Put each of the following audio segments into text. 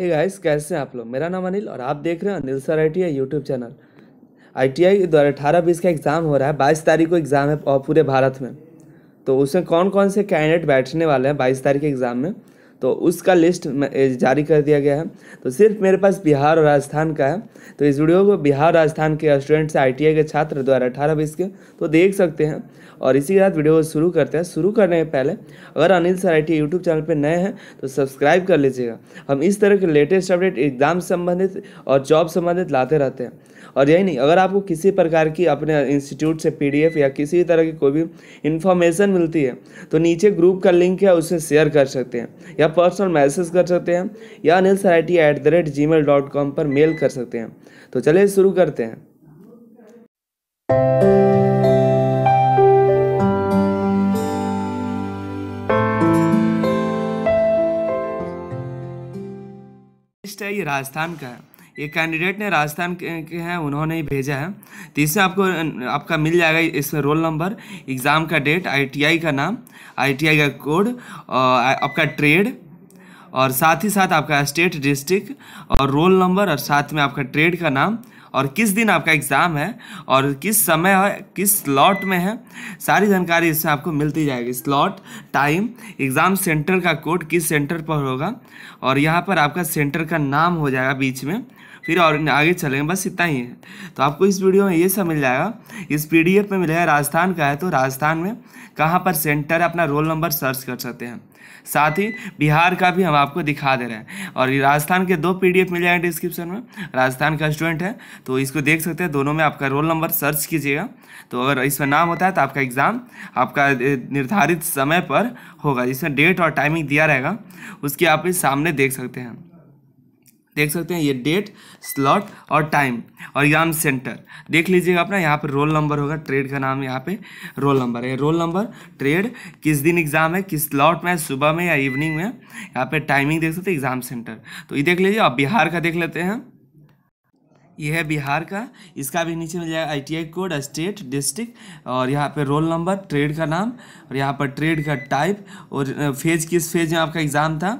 hey guys कैसे हैं आप लोग मेरा नाम अनिल और आप देख रहे हैं Anil sir I T I YouTube channel I T I द्वारा अठारह बीस का एग्ज़ाम हो रहा है बाईस तारीख को एग्ज़ाम है पूरे भारत में तो उसमें कौन कौन से कैंडिडेट बैठने वाले हैं बाईस तारीख के एग्ज़ाम में तो उसका लिस्ट जारी कर दिया गया है तो सिर्फ मेरे पास बिहार और राजस्थान का है तो इस वीडियो को बिहार राजस्थान के स्टूडेंट से आई के छात्र द्वारा अठारह बीस के तो देख सकते हैं और इसी के साथ वीडियो को शुरू करते हैं शुरू करने के पहले अगर Anil sir I T channel पर नए हैं तो सब्सक्राइब कर लीजिएगा हम इस तरह के लेटेस्ट अपडेट एग्जाम संबंधित और जॉब संबंधित लाते रहते हैं और यही नहीं अगर आपको किसी प्रकार की अपने इंस्टीट्यूट से पीडीएफ या किसी भी तरह की कोई भी इन्फॉर्मेशन मिलती है तो नीचे ग्रुप का लिंक है उसे शेयर कर सकते हैं या या पर्सनल मैसेज कर सकते हैं या Anil sir ITI at the rate Gmail dot com पर मेल कर सकते हैं तो चलिए शुरू करते हैं ये राजस्थान का है ये कैंडिडेट ने राजस्थान के हैं उन्होंने ही भेजा है तो इसमें आपको आपका मिल जाएगा इसमें रोल नंबर एग्ज़ाम का डेट आईटीआई का नाम आईटीआई का कोड और आपका ट्रेड और साथ ही साथ आपका स्टेट डिस्ट्रिक्ट और रोल नंबर और साथ में आपका ट्रेड का नाम और किस दिन आपका एग्ज़ाम है और किस समय है किस स्लॉट में है सारी जानकारी इससे आपको मिलती जाएगी slot time exam centre code कोड किस सेंटर पर होगा और यहाँ पर आपका सेंटर का नाम हो जाएगा बीच में फिर और आगे चलेंगे बस इतना ही है तो आपको इस वीडियो में ये सब मिल जाएगा इस पी में मिलेगा राजस्थान का है तो राजस्थान में कहाँ पर सेंटर अपना रोल नंबर सर्च कर सकते हैं साथ ही बिहार का भी हम आपको दिखा दे रहे हैं और राजस्थान के दो एफ मिल जाएंगे डिस्क्रिप्शन में राजस्थान का स्टूडेंट है तो इसको देख सकते हैं दोनों में आपका रोल नंबर सर्च कीजिएगा तो अगर इसमें नाम होता है तो आपका एग्ज़ाम आपका निर्धारित समय पर होगा जिसमें डेट और टाइमिंग दिया रहेगा उसकी आप इस सामने देख सकते हैं देख सकते हैं ये डेट स्लॉट और टाइम और एग्जाम सेंटर देख लीजिएगा अपना यहाँ पर रोल नंबर होगा ट्रेड का नाम यहाँ पे रोल नंबर है रोल नंबर ट्रेड किस दिन एग्जाम है किस स्लॉट में सुबह में या इवनिंग में यहाँ पे टाइमिंग देख सकते हैं एग्जाम सेंटर तो ये देख लीजिए आप बिहार का देख लेते हैं यह है बिहार का इसका भी नीचे मिल जाएगा आईटीआई कोड स्टेट डिस्ट्रिक्ट और यहाँ पे रोल नंबर ट्रेड का नाम और यहाँ पर ट्रेड का टाइप और फेज किस फेज में आपका एग्ज़ाम था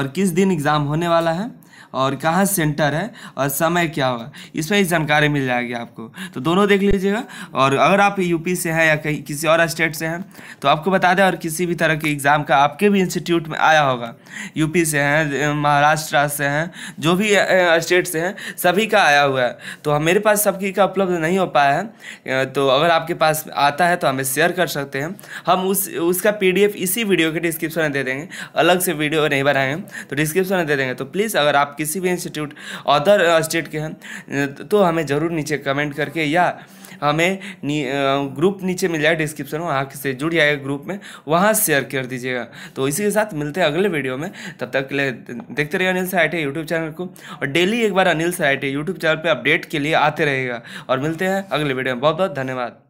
और किस दिन एग्ज़ाम होने वाला है और कहाँ सेंटर है और समय क्या होगा इसमें ही जानकारी मिल जाएगी आपको तो दोनों देख लीजिएगा और अगर आप यूपी से हैं या कहीं किसी और स्टेट से हैं तो आपको बता दें और किसी भी तरह के एग्ज़ाम का आपके भी इंस्टीट्यूट में आया होगा यूपी से हैं महाराष्ट्र से हैं जो भी स्टेट से हैं सभी का आया हुआ है तो मेरे पास सबकी का उपलब्ध नहीं हो पाया है तो अगर आपके पास आता है तो हमें शेयर कर सकते हैं हम उस उसका पी इसी वीडियो के डिस्क्रिप्शन में दे देंगे अलग से वीडियो नहीं बनाएंगे तो डिस्क्रिप्शन में दे देंगे तो प्लीज़ अगर आप आप किसी भी इंस्टीट्यूट अदर स्टेट uh, के हैं तो हमें ज़रूर नीचे कमेंट करके या हमें नी, ग्रुप uh, नीचे मिल जाए डिस्क्रिप्शन में वहाँ से जुड़ जाएगा ग्रुप में वहाँ शेयर कर दीजिएगा तो इसी के साथ मिलते हैं अगले वीडियो में तब तक के लिए देखते रहिए अनिल सराइटे यूट्यूब चैनल को और डेली एक बार अनिल सराइटे यूट्यूब चैनल पर अपडेट के लिए आते रहेगा और मिलते हैं अगले वीडियो में बहुत बहुत धन्यवाद